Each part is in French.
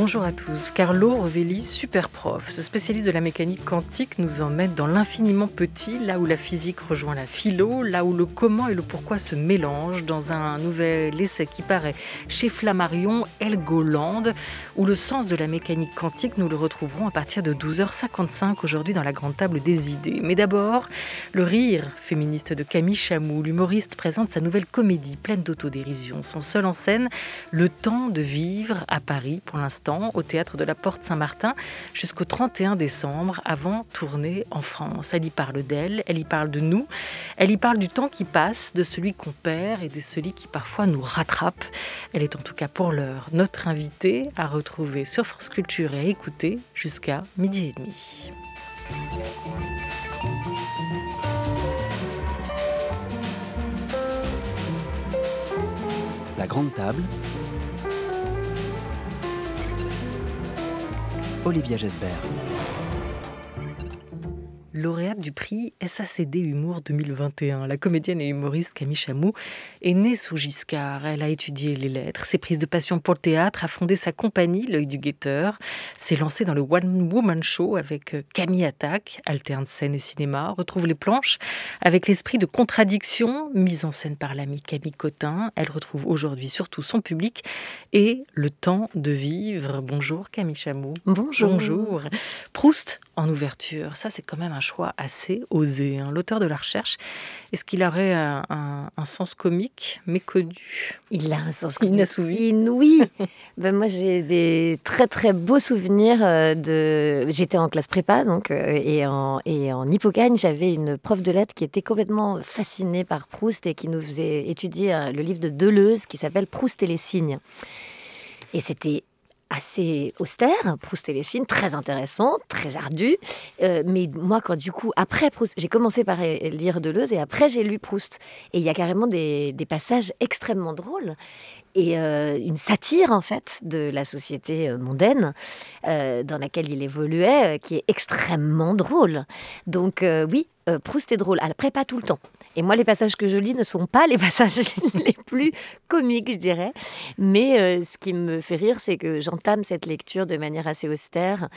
Bonjour à tous. Carlo Rovelli, super prof, ce spécialiste de la mécanique quantique, nous emmène dans l'infiniment petit, là où la physique rejoint la philo, là où le comment et le pourquoi se mélangent, dans un nouvel essai qui paraît chez Flammarion, Elgoland, où le sens de la mécanique quantique, nous le retrouverons à partir de 12h55 aujourd'hui dans la grande table des idées. Mais d'abord, le rire féministe de Camille Chamou, l'humoriste présente sa nouvelle comédie pleine d'autodérision. Son seul en scène, le temps de vivre à Paris pour l'instant au théâtre de la Porte Saint-Martin jusqu'au 31 décembre avant tourner en France. Elle y parle d'elle, elle y parle de nous, elle y parle du temps qui passe, de celui qu'on perd et de celui qui parfois nous rattrape. Elle est en tout cas pour l'heure notre invitée à retrouver sur France Culture et à écouter jusqu'à midi et demi. La grande table Olivia Gesbert lauréate du prix SACD Humour 2021. La comédienne et humoriste Camille Chamou est née sous Giscard. Elle a étudié les lettres, ses prises de passion pour le théâtre, a fondé sa compagnie L'œil du guetteur, s'est lancée dans le One Woman Show avec euh, Camille Attaque, alterne scène et cinéma, retrouve les planches avec l'esprit de contradiction mise en scène par l'ami Camille Cotin. Elle retrouve aujourd'hui surtout son public et le temps de vivre. Bonjour Camille Chamou. Bonjour. Proust, en ouverture. Ça, c'est quand même un choix assez osé. Hein. L'auteur de la recherche, est-ce qu'il aurait un, sens comique méconnu Il a un sens comique inassouvi. Inouï. ben moi, j'ai des très très beaux souvenirs euh, de. J'étais en classe prépa donc euh, et en et en Hippocagne, j'avais une prof de lettres qui était complètement fascinée par Proust et qui nous faisait étudier euh, le livre de Deleuze qui s'appelle Proust et les signes. Et c'était assez austère, Proust et les signes, très intéressant, très ardu. Euh, mais moi, quand du coup, après Proust, j'ai commencé par lire Deleuze et après j'ai lu Proust. Et il y a carrément des, passages extrêmement drôles et euh, une satire en fait de la société euh, mondaine dans laquelle il évoluait, qui est extrêmement drôle. Donc oui, Proust est drôle, après pas tout le temps. Et moi, les passages que je lis ne sont pas les passages les plus comiques, je dirais. Mais euh, ce qui me fait rire, c'est que j'entame cette lecture de manière assez austère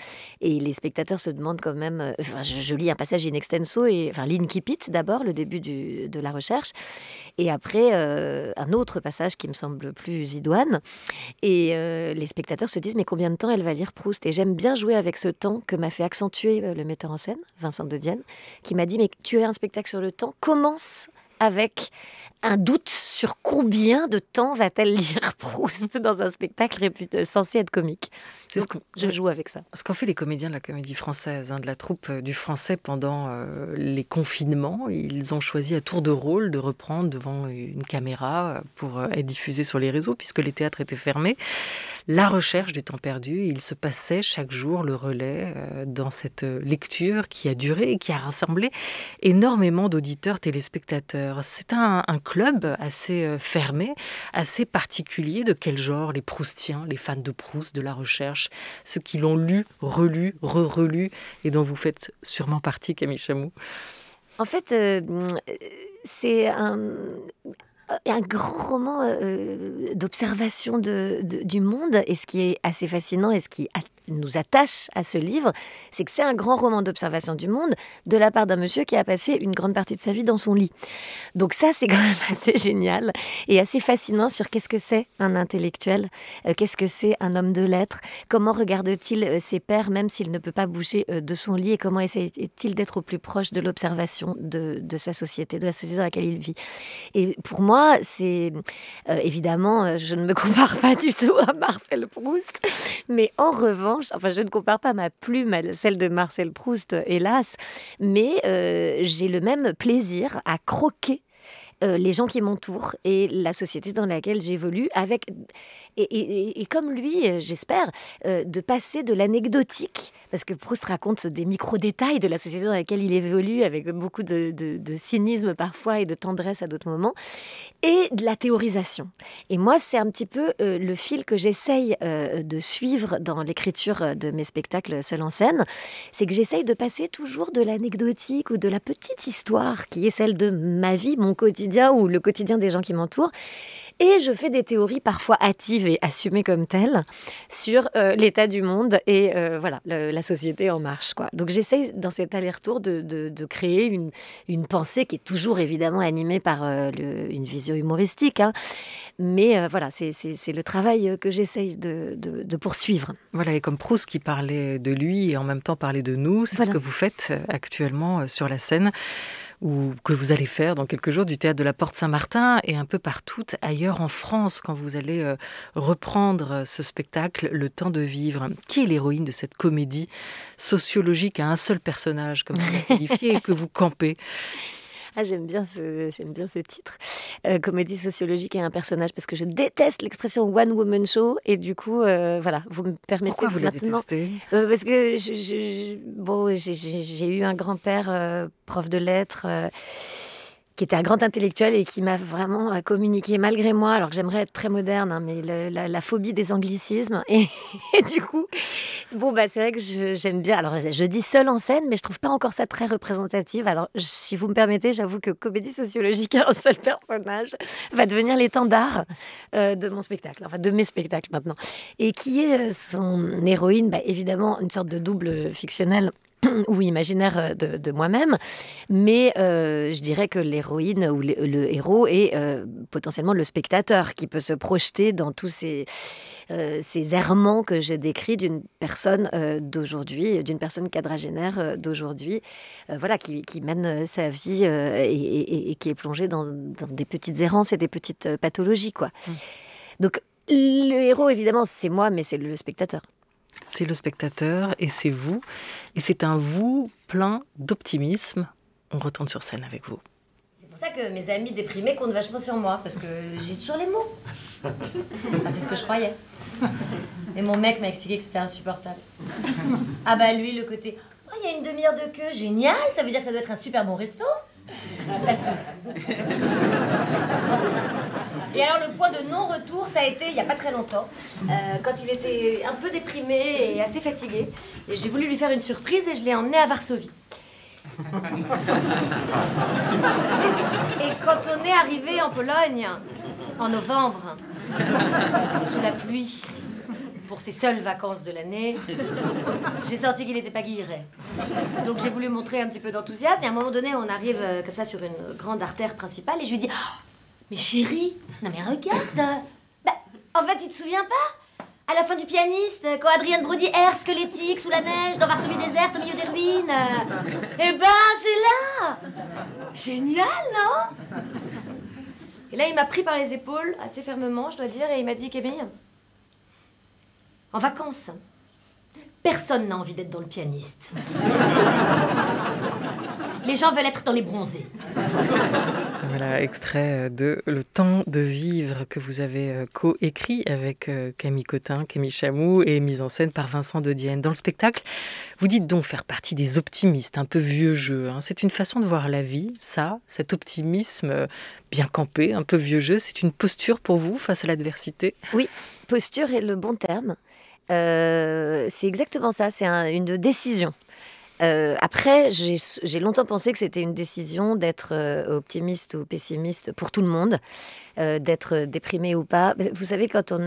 et les spectateurs se demandent quand même. Euh, enfin, je, lis un passage in extenso et enfin l'incipit d'abord, le début de la recherche, et après euh, un autre passage qui me semble plus idoine. Et les spectateurs se disent mais combien de temps elle va lire Proust Et j'aime bien jouer avec ce temps que m'a fait accentuer le metteur en scène, Vincent de qui m'a dit mais tu es un spectacle sur le temps, commence avec un doute sur combien de temps va-t-elle lire Proust dans un spectacle euh, censé être comique. C'est ce que je joue avec ça. Ce qu'ont fait les comédiens de la comédie française, hein, de la troupe euh, du français pendant euh, les confinements, ils ont choisi à tour de rôle de reprendre devant une caméra pour être diffusé sur les réseaux puisque les théâtres étaient fermés. La recherche du temps perdu, il se passait chaque jour le relais dans cette lecture qui a duré et qui a rassemblé énormément d'auditeurs téléspectateurs. C'est un, un club assez euh, fermé, assez particulier. De quel genre Les Proustiens, les fans de Proust, de la recherche, ceux qui l'ont lu, relu, re-relu, et dont vous faites sûrement partie, Camille Chamou. En fait, euh, c'est euh, un grand roman d'observation du monde. Et ce qui est assez fascinant et ce qui nous attache à ce livre, c'est que c'est un grand roman d'observation du monde de la part d'un monsieur qui a passé une grande partie de sa vie dans son lit. Donc ça, c'est quand même assez génial et assez fascinant sur qu'est-ce que c'est un intellectuel, euh, qu'est-ce que c'est un homme de lettres, comment regarde-t-il euh, ses pères, même s'il ne peut pas bouger euh, de son lit et comment essaie-t-il d'être au plus proche de l'observation de, sa société, de la société dans laquelle il vit. Et pour moi, c'est évidemment, je ne me compare pas du tout à Marcel Proust, mais en revanche, Enfin, je ne compare pas ma plume à celle de Marcel Proust, euh, hélas, mais euh, j'ai le même plaisir à croquer euh, les gens qui m'entourent et la société dans laquelle j'évolue, avec et, comme lui, euh, j'espère, euh, de passer de l'anecdotique, parce que Proust raconte des micro-détails de la société dans laquelle il évolue, avec beaucoup de, cynisme parfois et de tendresse à d'autres moments, et de la théorisation. Et moi, c'est un petit peu le fil que j'essaye de suivre dans l'écriture de mes spectacles seul en scène, c'est que j'essaye de passer toujours de l'anecdotique ou de la petite histoire qui est celle de ma vie, mon quotidien ou le quotidien des gens qui m'entourent. Et je fais des théories parfois hâtives et assumées comme telles sur euh, l'état du monde et euh, voilà la société en marche. Quoi. Donc j'essaye dans cet aller-retour de, de, créer une, une pensée qui est toujours évidemment animée par euh, une vision humoristique. Hein. Mais voilà, c'est le travail que j'essaye de, de, poursuivre. Voilà, et comme Proust qui parlait de lui et en même temps parlait de nous, c'est ce que vous faites actuellement sur la scène ou que vous allez faire dans quelques jours du théâtre de la Porte Saint-Martin et un peu partout ailleurs en France quand vous allez euh, reprendre euh, ce spectacle Le temps de vivre. Qui est l'héroïne de cette comédie sociologique à un seul personnage, comme vous l'avez qualifié, et que vous campez ah, j'aime bien ce, j'aime bien ce titre. Euh, comédie sociologique et un personnage, parce que je déteste l'expression one woman show. Et du coup, euh, voilà, vous me permettez Pourquoi vous La euh, parce que bon, j'ai eu un grand-père prof de lettres qui était un grand intellectuel et qui m'a vraiment euh, communiqué malgré moi, alors que j'aimerais être très moderne, hein, mais la, phobie des anglicismes. Et, du coup, bon, bah, c'est vrai que j'aime bien. Alors, je dis seul en scène, mais je trouve pas encore ça très représentative. Alors, si vous me permettez, j'avoue que comédie sociologique un seul personnage va devenir l'étendard euh, de mon spectacle, enfin de mes spectacles maintenant. Et qui est euh, son héroïne bah, Évidemment, une sorte de double fictionnel ou imaginaire euh, de, moi-même, mais euh, je dirais que l'héroïne ou le, héros est euh, potentiellement le spectateur qui peut se projeter dans tous ces, ces errements que je décris d'une personne d'aujourd'hui, d'une personne quadragénaire d'aujourd'hui, voilà, qui, mène sa vie et, qui est plongée dans, des petites errances et des petites pathologies, quoi. Mmh. Donc le héros, évidemment, c'est moi, mais c'est le spectateur c'est le spectateur et c'est vous. Et c'est un vous plein d'optimisme. On retourne sur scène avec vous. C'est pour ça que mes amis déprimés comptent vachement sur moi, parce que j'ai toujours les mots. c'est ce que je croyais. Et mon mec m'a expliqué que c'était insupportable. Ah bah lui, le côté oh, « il y a une demi-heure de queue, génial Ça veut dire que ça doit être un super bon resto ?» Ça le et alors le point de non-retour, ça a été il n'y a pas très longtemps, euh, quand il était un peu déprimé et assez fatigué. Et j'ai voulu lui faire une surprise et je l'ai emmené à Varsovie. Et quand on est arrivé en Pologne, en novembre, sous la pluie, pour ses seules vacances de l'année, j'ai senti qu'il n'était pas guilleret. Donc j'ai voulu montrer un petit peu d'enthousiasme. Et à un moment donné, on arrive euh, comme ça sur une grande artère principale et je lui dis mais chérie, non mais regarde bah, en fait, tu te souviens pas À la fin du pianiste, quand Adrienne Brody erre squelettique sous la neige, dans Varsovie déserte, au milieu des ruines. Eh ben, c'est là Génial, non Et là, il m'a pris par les épaules, assez fermement, je dois dire, et il m'a dit, Camille, en vacances, personne n'a envie d'être dans le pianiste. Les gens veulent être dans les bronzés. Voilà, extrait euh, de Le temps de vivre que vous avez euh, coécrit avec euh, Camille Cotin, Camille Chamou et mise en scène par Vincent de Dienne. Dans le spectacle, vous dites donc faire partie des optimistes, un peu vieux jeu. Hein. C'est une façon de voir la vie, ça, cet optimisme bien campé, un peu vieux jeu. C'est une posture pour vous face à l'adversité Oui, posture est le bon terme. c'est exactement ça, c'est une décision. Euh, après, j'ai longtemps pensé que c'était une décision d'être euh, optimiste ou pessimiste pour tout le monde, euh, d'être déprimé ou pas. Vous savez, quand on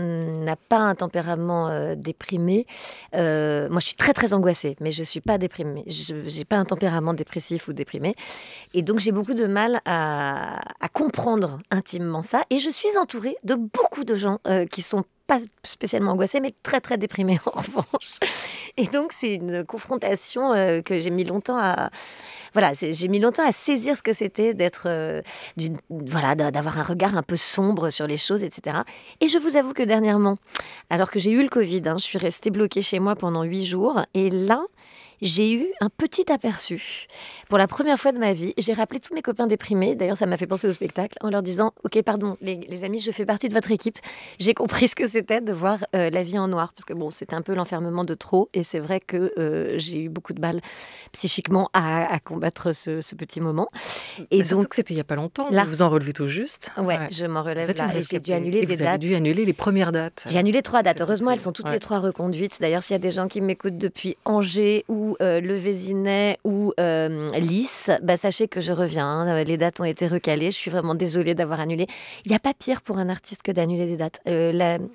n'a pas un tempérament déprimé, moi je suis très très angoissée, mais je ne suis pas déprimée. Je n'ai pas un tempérament dépressif ou déprimé. Et donc j'ai beaucoup de mal à, à, comprendre intimement ça. Et je suis entourée de beaucoup de gens qui sont pas spécialement angoissée, mais très très déprimée en revanche. Et donc c'est une confrontation euh, que j'ai mis longtemps à voilà, j'ai mis longtemps à saisir ce que c'était d'être euh, voilà d'avoir un regard un peu sombre sur les choses, etc. Et je vous avoue que dernièrement, alors que j'ai eu le Covid, hein, je suis restée bloquée chez moi pendant huit jours, et là j'ai eu un petit aperçu. Pour la première fois de ma vie, j'ai rappelé tous mes copains déprimés, d'ailleurs ça m'a fait penser au spectacle, en leur disant, ok pardon les, amis, je fais partie de votre équipe, j'ai compris ce que c'était de voir euh, la vie en noir, parce que bon, c'était un peu l'enfermement de trop, et c'est vrai que euh, j'ai eu beaucoup de balles psychiquement à, combattre ce, petit moment. Et bah, donc c'était il n'y a pas longtemps, là, vous en relevez tout juste. Ouais, je m'en relève là, dû annuler vous Avez dû annuler les premières dates. J'ai annulé trois dates, heureusement elles sont toutes les trois reconduites. D'ailleurs, s'il y a des gens qui m'écoutent depuis Angers ou euh, le Vésinet ou euh, Lys, bah, sachez que je reviens. Hein. Euh, les dates ont été recalées. Je suis vraiment désolée d'avoir annulé. Il n'y a pas pire pour un artiste que d'annuler des dates.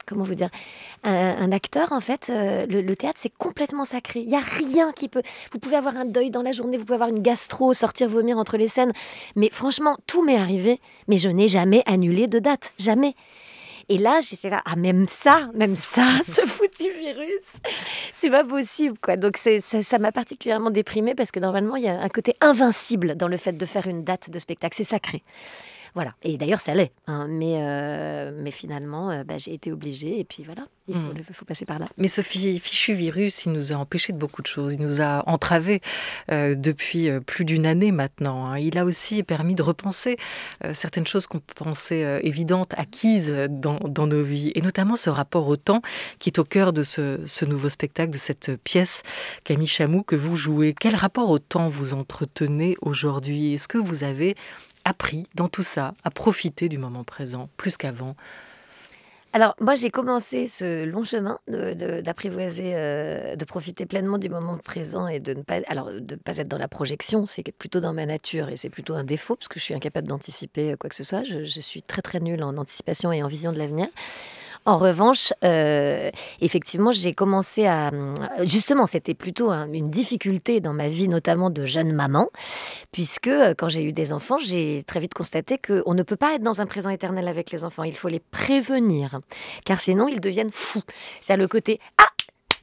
comment vous dire un, acteur, en fait, le, le théâtre, c'est complètement sacré. Il n'y a rien qui peut. Vous pouvez avoir un deuil dans la journée, vous pouvez avoir une gastro, sortir vomir entre les scènes. Mais franchement, tout m'est arrivé, mais je n'ai jamais annulé de date. Jamais. Et là, j'étais là, ah, même ça, même ça, ce foutu virus, c'est pas possible, quoi. Donc, ça m'a particulièrement déprimée parce que normalement, il y a un côté invincible dans le fait de faire une date de spectacle. C'est sacré. Voilà. Et d'ailleurs, ça l'est. Hein. Mais, euh, mais finalement, euh, bah, j'ai été obligée. Et puis voilà, il faut, hmm. passer par là. Mais ce fichu virus, il nous a empêchés de beaucoup de choses. Il nous a entravés euh, depuis plus d'une année maintenant. Hein. Il a aussi permis de repenser certaines choses qu'on pensait évidentes, acquises dans, nos vies. Et notamment ce rapport au temps qui est au cœur de ce, ce nouveau spectacle, de cette pièce, Camille Chamou, que vous jouez. Quel rapport au temps vous entretenez aujourd'hui Est-ce que vous avez appris dans tout ça à profiter du moment présent plus qu'avant alors moi j'ai commencé ce long chemin d'apprivoiser, euh, de, profiter pleinement du moment présent et de ne pas, alors de pas être dans la projection, c'est plutôt dans ma nature et c'est plutôt un défaut parce que je suis incapable d'anticiper quoi que ce soit. Je, je, suis très très nulle en anticipation et en vision de l'avenir. En revanche, euh, effectivement, j'ai commencé à... Euh, justement, c'était plutôt une difficulté dans ma vie, notamment de jeune maman, puisque euh, quand j'ai eu des enfants, j'ai très vite constaté qu'on ne peut pas être dans un présent éternel avec les enfants. Il faut les prévenir, car sinon, ils deviennent fous. C'est le côté... Ah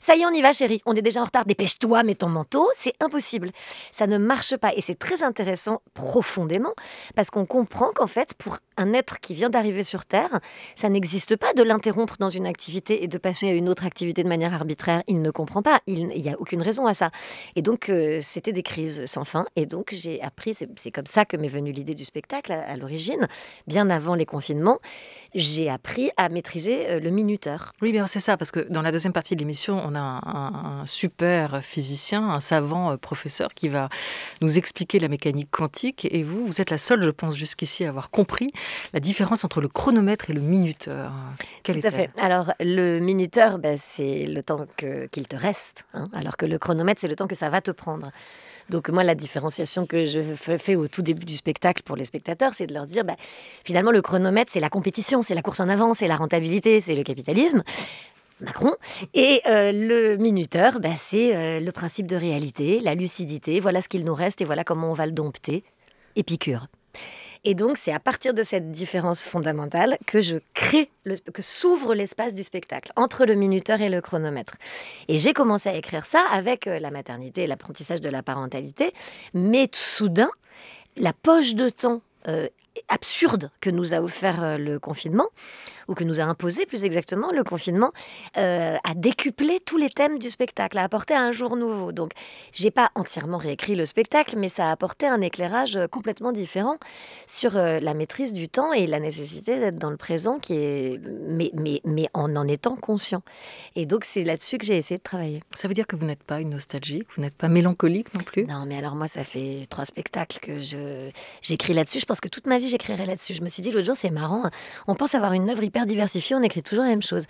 ça y est, on y va, chérie. On est déjà en retard. Dépêche-toi, mets ton manteau. C'est impossible. Ça ne marche pas. Et c'est très intéressant profondément parce qu'on comprend qu'en fait, pour un être qui vient d'arriver sur Terre, ça n'existe pas de l'interrompre dans une activité et de passer à une autre activité de manière arbitraire. Il ne comprend pas. Il n'y a aucune raison à ça. Et donc, euh, c'était des crises sans fin. Et donc, j'ai appris, c'est comme ça que m'est venue l'idée du spectacle à, à l'origine, bien avant les confinements, j'ai appris à maîtriser euh, le minuteur. Oui, bien c'est ça, parce que dans la deuxième partie de l'émission, on a un, super physicien, un savant euh, professeur qui va nous expliquer la mécanique quantique. Et vous, vous êtes la seule, je pense, jusqu'ici à avoir compris la différence entre le chronomètre et le minuteur. Quelle Tout à fait. Alors, le minuteur, ben, c'est le temps qu'il te reste, hein, alors que le chronomètre, c'est le temps que ça va te prendre. Donc moi, la différenciation que je fais au tout début du spectacle pour les spectateurs, c'est de leur dire, ben, finalement, le chronomètre, c'est la compétition, c'est la course en avant, c'est la rentabilité, c'est le capitalisme. Macron. Et euh, le minuteur, bah, c'est euh, le principe de réalité, la lucidité. Voilà ce qu'il nous reste et voilà comment on va le dompter. Épicure. Et donc, c'est à partir de cette différence fondamentale que je crée, que s'ouvre l'espace du spectacle entre le minuteur et le chronomètre. Et j'ai commencé à écrire ça avec euh, la maternité et l'apprentissage de la parentalité, mais soudain, la poche de temps absurde que nous a offert le confinement ou que nous a imposé plus exactement le confinement, euh, à décuplé tous les thèmes du spectacle, à apporté un jour nouveau. Donc, j'ai pas entièrement réécrit le spectacle, mais ça a apporté un éclairage euh, complètement différent sur euh, la maîtrise du temps et la nécessité d'être dans le présent, qui est, mais, mais, mais en en étant conscient. Et donc, c'est là-dessus que j'ai essayé de travailler. Ça veut dire que vous n'êtes pas une nostalgique, vous n'êtes pas mélancolique non plus Non, mais alors moi, ça fait trois spectacles que je j'écris là-dessus. Je pense que toute ma vie, j'écrirai là-dessus. Je me suis dit l'autre jour, c'est marrant. On pense avoir une œuvre hyper diversifier, diversifié, on écrit toujours la même chose.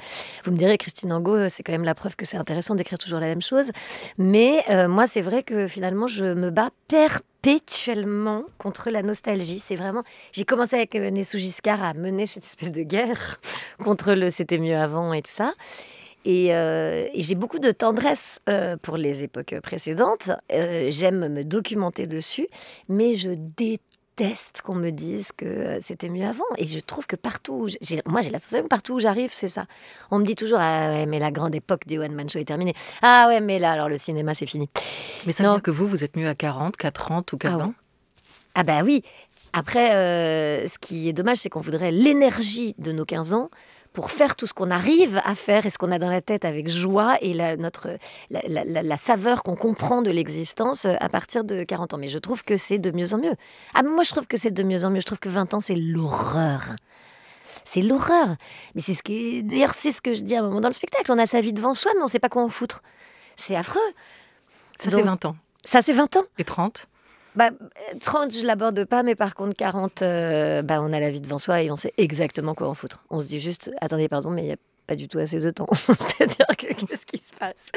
Vous me direz, Christine Angot, euh, c'est quand même la preuve que c'est intéressant d'écrire toujours la même chose. Mais euh, moi, c'est vrai que finalement, je me bats perpétuellement contre la nostalgie. C'est vraiment. J'ai commencé avec euh, Nessou Giscard à mener cette espèce de guerre contre le c'était mieux avant et tout ça. Et, j'ai beaucoup de tendresse pour les époques précédentes. J'aime me documenter dessus, mais je déteste déteste qu'on me dise que euh, c'était mieux avant. Et je trouve que partout, moi j'ai la que partout où j'arrive, c'est ça. On me dit toujours, ah mais la grande époque du One Man Show est terminée. Ah ouais, mais là, alors le cinéma, c'est fini. Mais ça veut dire que vous, vous êtes mieux à 40, 40 ou 40 ah, ah bah oui. Après, euh, ce qui est dommage, c'est qu'on voudrait l'énergie de nos 15 ans pour faire tout ce qu'on arrive à faire et ce qu'on a dans la tête avec joie et la, notre, la, saveur qu'on comprend de l'existence euh, à partir de 40 ans. Mais je trouve que c'est de mieux en mieux. Ah, moi, je trouve que c'est de mieux en mieux. Je trouve que 20 ans, c'est l'horreur. C'est l'horreur. Mais c'est ce qui. D'ailleurs, c'est ce que je dis à un moment dans le spectacle. On a sa vie devant soi, mais on ne sait pas quoi en foutre. C'est affreux. Ça, c'est 20 ans. Ça, c'est 20 ans. Et 30 bah, 30, je l'aborde pas, mais par contre, 40, euh, bah, on a la vie devant soi et on sait exactement quoi en foutre. On se dit juste, attendez, pardon, mais il y a pas du tout assez de temps. C'est-à-dire qu'est-ce qui se passe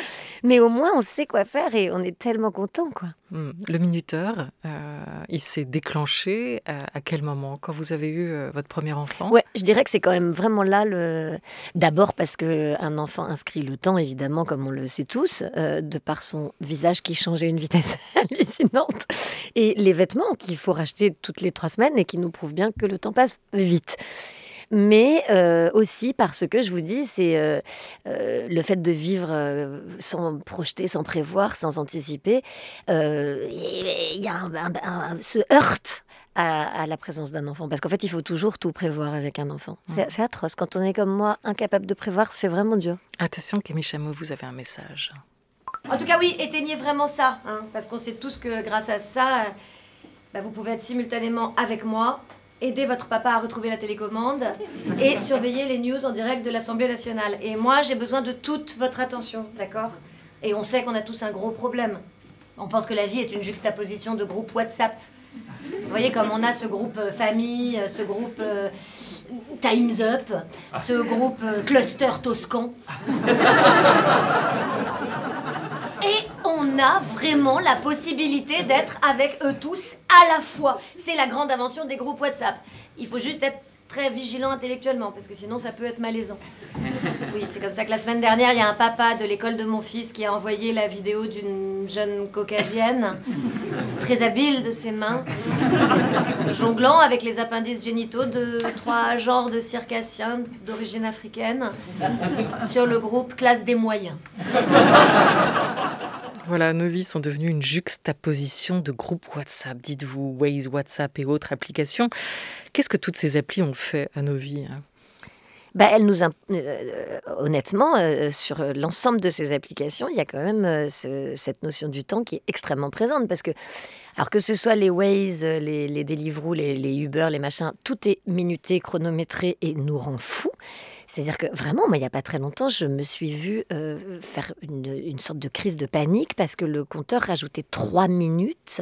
Mais au moins, on sait quoi faire et on est tellement content, quoi. Hmm. Le minuteur, euh, il s'est déclenché euh, à quel moment Quand vous avez eu euh, votre premier enfant Ouais, je dirais que c'est quand même vraiment là le. D'abord parce que un enfant inscrit le temps, évidemment, comme on le sait tous, de par son visage qui changeait une vitesse hallucinante et les vêtements qu'il faut racheter toutes les trois semaines et qui nous prouvent bien que le temps passe vite mais euh, aussi parce que je vous dis, c'est euh, euh, le fait de vivre euh, sans projeter, sans prévoir, sans anticiper. Il y a un, se heurte à, la présence d'un enfant. Parce qu'en fait, il faut toujours tout prévoir avec un enfant. C'est atroce. Quand on est comme moi, incapable de prévoir, c'est vraiment dur. Attention, Camille Chameau, vous avez un message. En tout cas, oui, éteignez vraiment ça. Hein, parce qu'on sait tous que grâce à ça, bah, vous pouvez être simultanément avec moi aider votre papa à retrouver la télécommande et surveiller les news en direct de l'Assemblée nationale. Et moi, j'ai besoin de toute votre attention, d'accord Et on sait qu'on a tous un gros problème. On pense que la vie est une juxtaposition de groupes WhatsApp. Vous voyez comme on a ce groupe euh, famille, euh, ce groupe euh, Time's Up, ce ah. groupe Cluster Toscan. on a vraiment la possibilité d'être avec eux tous à la fois. C'est la grande invention des groupes WhatsApp. Il faut juste être très vigilant intellectuellement, parce que sinon ça peut être malaisant. Oui, c'est comme ça que la semaine dernière, il y a un papa de l'école de mon fils qui a envoyé la vidéo d'une jeune caucasienne, très habile de ses mains, jonglant avec les appendices génitaux de trois genres de circassiens d'origine africaine sur le groupe Classe des moyens. Voilà, nos vies sont devenues une juxtaposition de groupes WhatsApp, dites-vous, Waze, WhatsApp et autres applications. Qu'est-ce que toutes ces applis ont fait à nos vies hein bah, elle nous euh, euh, honnêtement, euh, sur l'ensemble de ces applications, il y a quand même cette notion du temps qui est extrêmement présente parce que, alors que ce soit les Waze, les, Deliveroo, les, Uber, les machins, tout est minuté, chronométré et nous rend fou c'est-à-dire que vraiment, il n'y a pas très longtemps, je me suis vue euh, faire une, sorte de crise de panique parce que le compteur rajoutait trois minutes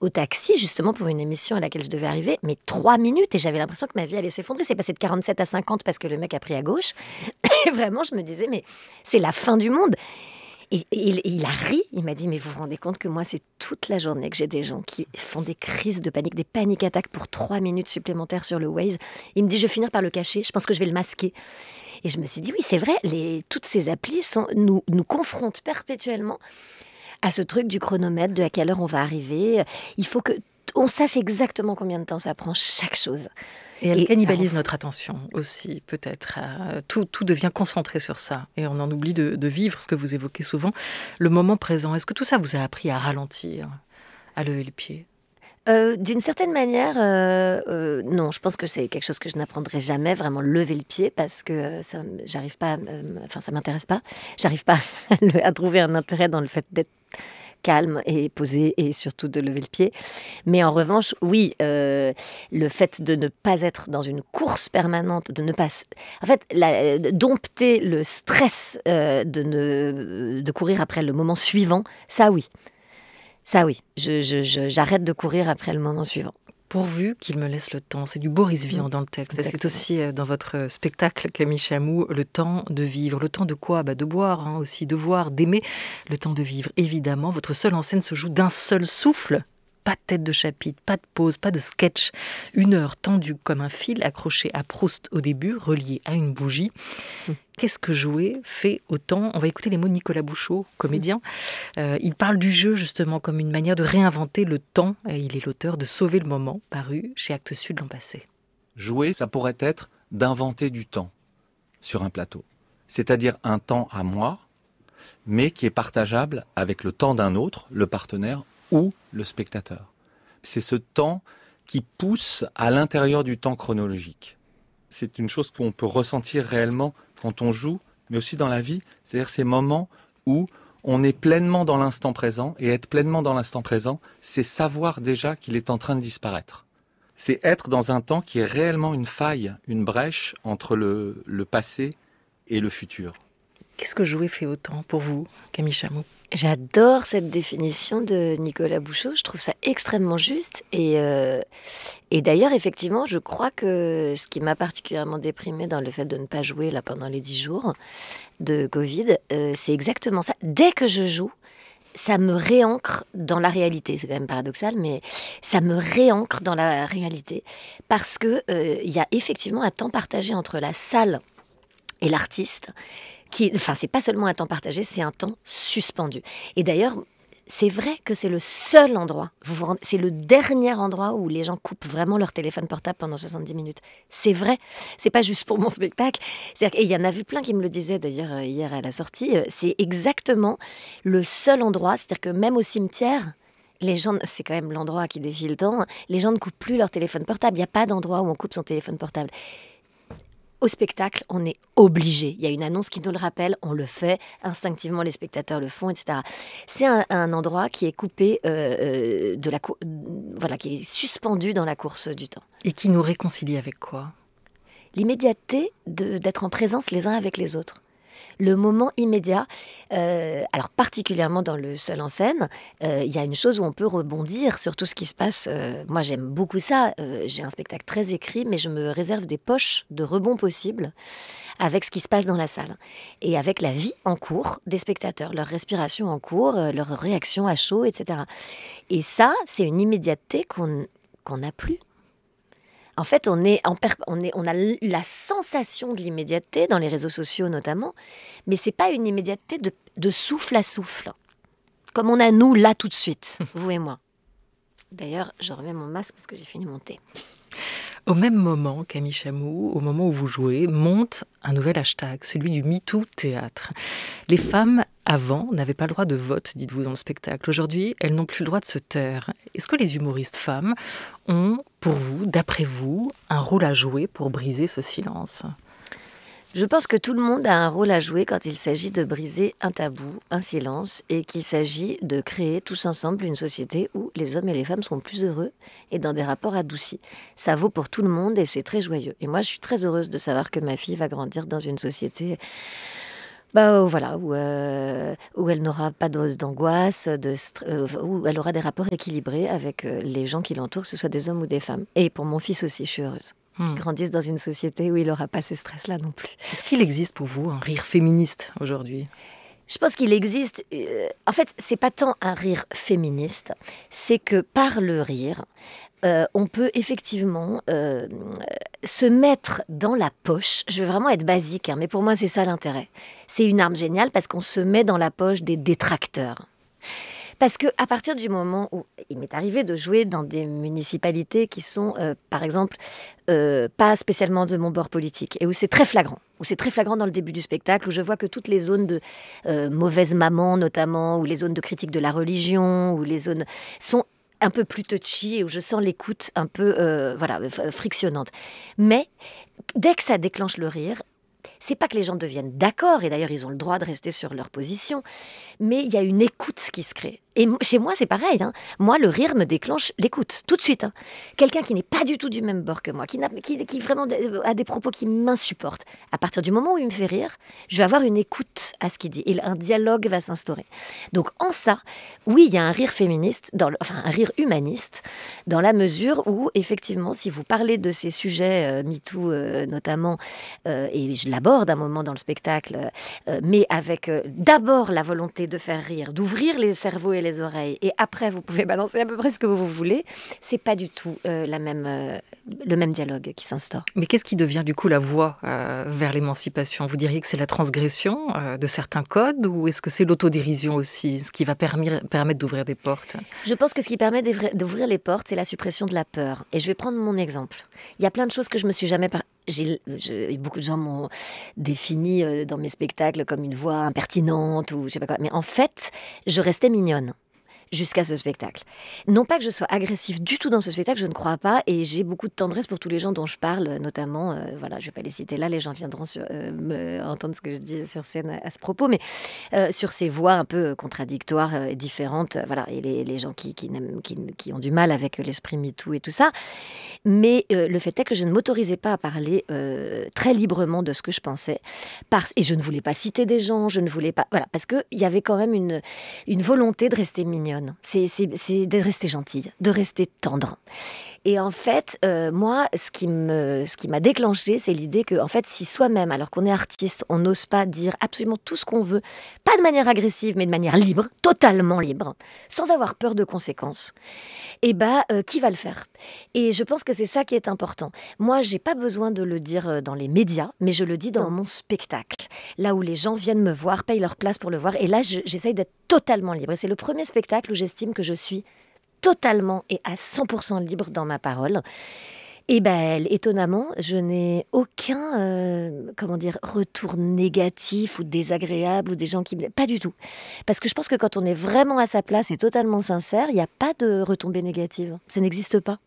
au taxi, justement pour une émission à laquelle je devais arriver, mais trois minutes et j'avais l'impression que ma vie allait s'effondrer. C'est passé de 47 à 50 parce que le mec a pris à gauche. vraiment, je me disais, mais c'est la fin du monde. Et, il, a ri, il m'a dit, mais vous vous rendez compte que moi, c'est toute la journée que j'ai des gens qui font des crises de panique, des paniques attaques pour trois minutes supplémentaires sur le Waze. Il me dit, je vais finir par le cacher, je pense que je vais le masquer. Et je me suis dit, oui, c'est vrai, les, toutes ces applis nous, confrontent perpétuellement à ce truc du chronomètre, de à quelle heure on va arriver. Il faut que on sache exactement combien de temps ça prend chaque chose. Et elle cannibalise notre attention aussi, peut-être. Tout, tout, devient concentré sur ça. Et on en oublie de, vivre ce que vous évoquez souvent, le moment présent. Est-ce que tout ça vous a appris à ralentir, à lever le pied euh, D'une certaine manière, euh, euh, non, je pense que c'est quelque chose que je n'apprendrai jamais, vraiment lever le pied, parce que ça, j'arrive pas, enfin ça m'intéresse pas, j'arrive pas à trouver un intérêt dans le fait d'être calme et posé et surtout de lever le pied. Mais en revanche, oui, euh, le fait de ne pas être dans une course permanente, de ne pas. En fait, euh, dompter le stress euh, de, de courir après le moment suivant, ça oui. Ça oui, j'arrête je, je, de courir après le moment suivant pourvu qu'il me laisse le temps. C'est du Boris Vian mm. dans le texte. C'est aussi euh, dans votre spectacle, Camille Chamou, le temps de vivre. Le temps de quoi bah De boire hein, aussi, de voir, d'aimer. Le temps de vivre, évidemment. Votre seule en scène se joue d'un seul souffle, pas de tête de chapitre, pas de pause, pas de sketch. Une heure tendue comme un fil accroché à Proust au début, relié à une bougie. Hum. Qu'est-ce que jouer fait autant On va écouter les mots de Nicolas Bouchot, comédien. Euh, il parle du jeu justement comme une manière de réinventer le temps. Et euh, il est l'auteur de Sauver le moment, paru chez Actes Sud l'an passé. Jouer, ça pourrait être d'inventer du temps sur un plateau. C'est-à-dire un temps à moi, mais qui est partageable avec le temps d'un autre, le partenaire ou le spectateur. C'est ce temps qui pousse à l'intérieur du temps chronologique. C'est une chose qu'on peut ressentir réellement quand on joue, mais aussi dans la vie, c'est-à-dire ces moments où on est pleinement dans l'instant présent, et être pleinement dans l'instant présent, c'est savoir déjà qu'il est en train de disparaître. C'est être dans un temps qui est réellement une faille, une brèche entre le, le passé et le futur. Qu'est-ce que jouer fait autant pour vous, Camille Chameau J'adore cette définition de Nicolas Bouchot, je trouve ça extrêmement juste. Et, euh, et d'ailleurs, effectivement, je crois que ce qui m'a particulièrement déprimée dans le fait de ne pas jouer là pendant les dix jours de Covid, euh, c'est exactement ça. Dès que je joue, ça me réancre dans la réalité. C'est quand même paradoxal, mais ça me réancre dans la réalité. Parce qu'il euh, il y a effectivement un temps partagé entre la salle et l'artiste enfin, c'est pas seulement un temps partagé, c'est un temps suspendu. Et d'ailleurs, c'est vrai que c'est le seul endroit, c'est le dernier endroit où les gens coupent vraiment leur téléphone portable pendant 70 minutes. C'est vrai, c'est pas juste pour mon spectacle. Et il y en a vu plein qui me le disaient d'ailleurs euh, hier à la sortie, euh, c'est exactement le seul endroit, c'est-à-dire que même au cimetière, les gens, c'est quand même l'endroit qui défie le temps, les gens ne coupent plus leur téléphone portable. Il n'y a pas d'endroit où on coupe son téléphone portable au spectacle, on est obligé. Il y a une annonce qui nous le rappelle, on le fait, instinctivement les spectateurs le font, etc. C'est un, endroit qui est coupé euh, euh, de la voilà, qui est suspendu dans la course du temps. Et qui nous réconcilie avec quoi L'immédiateté d'être en présence les uns avec les autres le moment immédiat. Euh, alors particulièrement dans le seul en scène, euh, il y a une chose où on peut rebondir sur tout ce qui se passe. Euh, moi j'aime beaucoup ça. J'ai un spectacle très écrit, mais je me réserve des poches de rebond possible avec ce qui se passe dans la salle et avec la vie en cours des spectateurs, leur respiration en cours, leur réaction à chaud, etc. Et ça, c'est une immédiateté qu'on n'a plus en fait, on, est en on, a la sensation de l'immédiateté, dans les réseaux sociaux notamment, mais ce n'est pas une immédiateté de, de souffle à souffle, comme on a nous là tout de suite, vous et moi. D'ailleurs, je remets mon masque parce que j'ai fini mon thé. Au même moment, Camille Chamou, au moment où vous jouez, monte un nouvel hashtag, celui du MeToo Théâtre. Les femmes, avant, n'avaient pas le droit de vote, dites-vous, dans le spectacle. Aujourd'hui, elles n'ont plus le droit de se taire. Est-ce que les humoristes femmes ont, pour vous, d'après vous, un rôle à jouer pour briser ce silence je pense que tout le monde a un rôle à jouer quand il s'agit de briser un tabou, un silence, et qu'il s'agit de créer tous ensemble une société où les hommes et les femmes sont plus heureux et dans des rapports adoucis. Ça vaut pour tout le monde et c'est très joyeux. Et moi, je suis très heureuse de savoir que ma fille va grandir dans une société bah, euh, voilà, euh, où, elle n'aura pas d'angoisse, euh, où elle aura des rapports équilibrés avec les gens qui l'entourent, que ce soit des hommes ou des femmes. Et pour mon fils aussi, je suis heureuse qui hmm. grandissent dans une société où il n'aura pas ces stress-là non plus. Est-ce qu'il existe pour vous un rire féministe aujourd'hui je pense qu'il existe. Euh, en fait, c'est pas tant un rire féministe, c'est que par le rire, euh, on peut effectivement euh, se mettre dans la poche. Je vais vraiment être basique, hein, mais pour moi, c'est ça l'intérêt. C'est une arme géniale parce qu'on se met dans la poche des détracteurs. Parce que à partir du moment où il m'est arrivé de jouer dans des municipalités qui sont, euh, par exemple, euh, pas spécialement de mon bord politique et où c'est très flagrant, où c'est très flagrant dans le début du spectacle, où je vois que toutes les zones de euh, mauvaise maman notamment, ou les zones de critique de la religion, ou les zones sont un peu plus touchy et où je sens l'écoute un peu voilà frictionnante. Mais dès que ça déclenche le rire, c'est pas que les gens deviennent d'accord, et d'ailleurs ils ont le droit de rester sur leur position, mais il y a une écoute qui se crée. Et chez moi, c'est pareil. Hein. Moi, le rire me déclenche l'écoute, tout de suite. Hein. Quelqu'un qui n'est pas du tout du même bord que moi, qui, qui vraiment euh, a des propos qui m'insupportent, à partir du moment où il me fait rire, je vais avoir une écoute à ce qu'il dit. Et un dialogue va s'instaurer. Donc, en ça, oui, il y a un rire féministe, dans enfin, un rire humaniste, dans la mesure où, effectivement, si vous parlez de ces sujets, euh, MeToo euh, notamment, et je l'aborde, d'un moment dans le spectacle, euh, euh, mais avec euh, d'abord la volonté de faire rire, d'ouvrir les cerveaux et les oreilles, et après vous pouvez balancer à peu près ce que vous voulez, c'est pas du tout la même, le même dialogue qui s'instaure. Mais qu'est-ce qui devient du coup la voie vers l'émancipation Vous diriez que c'est la transgression de certains codes, ou est-ce que c'est l'autodérision aussi, ce qui va permettre d'ouvrir des portes Je pense que ce qui permet d'ouvrir les portes, c'est la suppression de la peur. Et je vais prendre mon exemple. Il y a plein de choses que je me suis jamais par beaucoup de gens m'ont défini euh, dans mes spectacles comme une voix impertinente ou je sais pas quoi. Mais en fait, je restais mignonne jusqu'à ce spectacle. Non pas que je sois agressif du tout dans ce spectacle, je ne crois pas, et j'ai beaucoup de tendresse pour tous les gens dont je parle, euh, notamment, euh, voilà, je ne vais pas les citer là, les gens viendront euh, me entendre ce que je dis sur scène à, ce propos, mais sur ces voix un peu contradictoires et différentes, voilà, et les, gens qui, qui, ont du mal avec l'esprit MeToo et tout ça. Mais le fait est que je ne m'autorisais pas à parler très librement de ce que je pensais, et je ne voulais pas citer des gens, je ne voulais pas, voilà, parce qu'il y avait quand même une, une volonté de rester mignonne c'est de rester gentille, de rester tendre. Et en fait, euh, moi, ce qui m'a déclenché, c'est l'idée que, en fait, si soi-même, alors qu'on est artiste, on n'ose pas dire absolument tout ce qu'on veut, pas de manière agressive, mais de manière libre, totalement libre, sans avoir peur de conséquences, et eh bah, ben, euh, qui va le faire Et je pense que c'est ça qui est important. Moi, je n'ai pas besoin de le dire euh, dans les médias, mais je le dis dans mon spectacle, là où les gens viennent me voir, payent leur place pour le voir, et là, j'essaye d'être totalement libre. Et c'est le premier spectacle où j'estime que je suis totalement et à 100% libre dans ma parole. Et ben, étonnamment, je n'ai aucun, euh, comment dire, retour négatif ou désagréable ou des gens qui me... Pas du tout. Parce que je pense que quand on est vraiment à sa place et totalement sincère, il n'y a pas de retombée négative. Ça n'existe pas.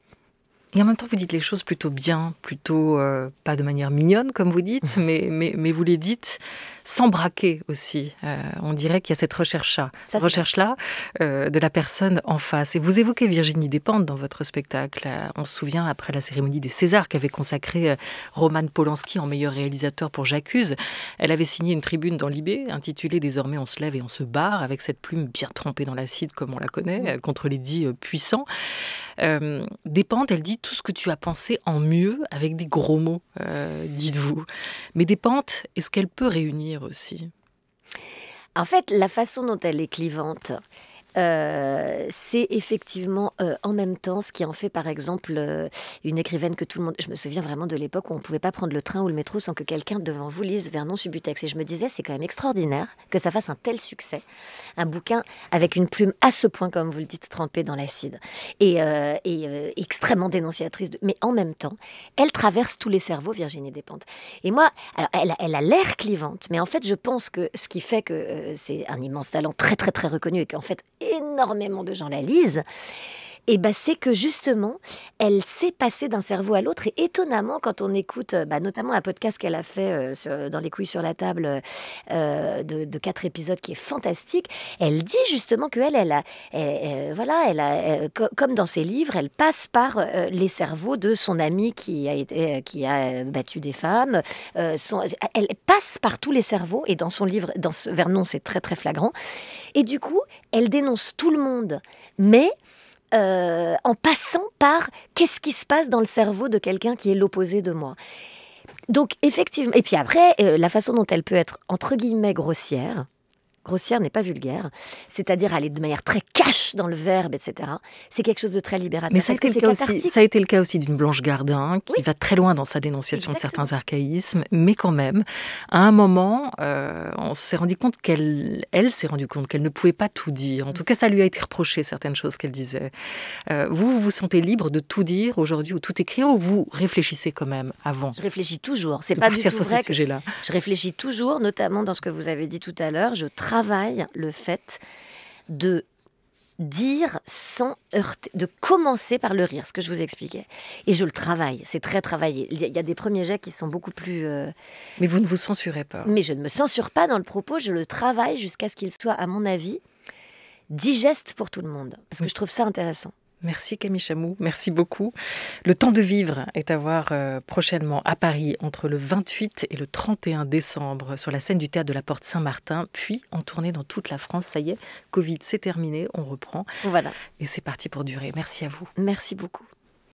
Et en même temps, vous dites les choses plutôt bien, plutôt euh, pas de manière mignonne, comme vous dites, mais, mais vous les dites sans braquer aussi. Euh, on dirait qu'il y a cette recherche-là recherche -là, euh, de la personne en face. Et vous évoquez Virginie Despentes dans votre spectacle. Euh, on se souvient, après la cérémonie des Césars qu'avait consacrée Roman Polanski en meilleur réalisateur pour J'accuse, elle avait signé une tribune dans Libé intitulée Désormais on se lève et on se barre, avec cette plume bien trempée dans l'acide comme on la connaît, mm. contre les dits puissants. Despentes, elle dit tout ce que tu as pensé en mieux avec des gros mots, dites-vous. Mais Despentes, est-ce qu'elle peut réunir aussi En fait, la façon dont elle est clivante, euh, c'est effectivement euh, en même temps ce qui en fait, par exemple, euh, une écrivaine que tout le monde. Je me souviens vraiment de l'époque où on ne pouvait pas prendre le train ou le métro sans que quelqu'un devant vous lise Vernon Subutex. Et je me disais, c'est quand même extraordinaire que ça fasse un tel succès, un bouquin avec une plume à ce point, comme vous le dites, trempée dans l'acide et, extrêmement dénonciatrice. Mais en même temps, elle traverse tous les cerveaux, Virginie Despentes. Et moi, alors, elle, a l'air clivante, mais en fait, je pense que ce qui fait que c'est un immense talent très, très, très reconnu et qu'en fait, énormément de gens la lisent et bah, c'est que justement, elle s'est passée d'un cerveau à l'autre. Et étonnamment, quand on écoute euh, bah, notamment un podcast qu'elle a fait euh, dans Les couilles sur la table euh, de, quatre épisodes qui est fantastique, elle dit justement que elle, elle a, eh, eh, voilà, elle a, eh, comme dans ses livres, elle passe par les cerveaux de son amie qui a, été, qui a battu des femmes. elle passe par tous les cerveaux et dans son livre, dans ce Vernon, c'est très très flagrant. Et du coup, elle dénonce tout le monde. Mais euh, en passant par qu'est-ce qui se passe dans le cerveau de quelqu'un qui est l'opposé de moi. Donc effectivement, et puis après, euh, la façon dont elle peut être entre guillemets grossière, grossière n'est pas vulgaire, c'est-à-dire aller de manière très cash dans le verbe, etc. C'est quelque chose de très libérateur. ça a, été le cas aussi, d'une Blanche Gardin, qui va très loin dans sa dénonciation de certains archaïsmes, mais quand même, à un moment, euh, on s'est rendu compte qu'elle elle, s'est rendue compte qu'elle ne pouvait pas tout dire. En tout cas, ça lui a été reproché, certaines choses qu'elle disait. Euh, vous, vous vous sentez libre de tout dire aujourd'hui ou tout écrire, ou vous réfléchissez quand même avant Je réfléchis toujours. C'est pas du tout vrai que là Je réfléchis toujours, notamment dans ce que vous avez dit tout à l'heure. Je travaille le fait de dire sans heurter, de commencer par le rire, ce que je vous expliquais. Et je le travaille, c'est très travaillé. Il y a des premiers jets qui sont beaucoup plus... Euh, Mais vous ne vous censurez pas. Mais je ne me censure pas dans le propos, je le travaille jusqu'à ce qu'il soit, à mon avis, digeste pour tout le monde. Parce que mm. je trouve ça intéressant. Merci Camille Chamou, merci beaucoup. Le temps de vivre est à voir euh, prochainement à Paris entre le 28 et le 31 décembre sur la scène du théâtre de la Porte Saint-Martin, puis en tournée dans toute la France. Ça y est, Covid c'est terminé, on reprend. Voilà. Et c'est parti pour durer. Merci à vous. Merci beaucoup.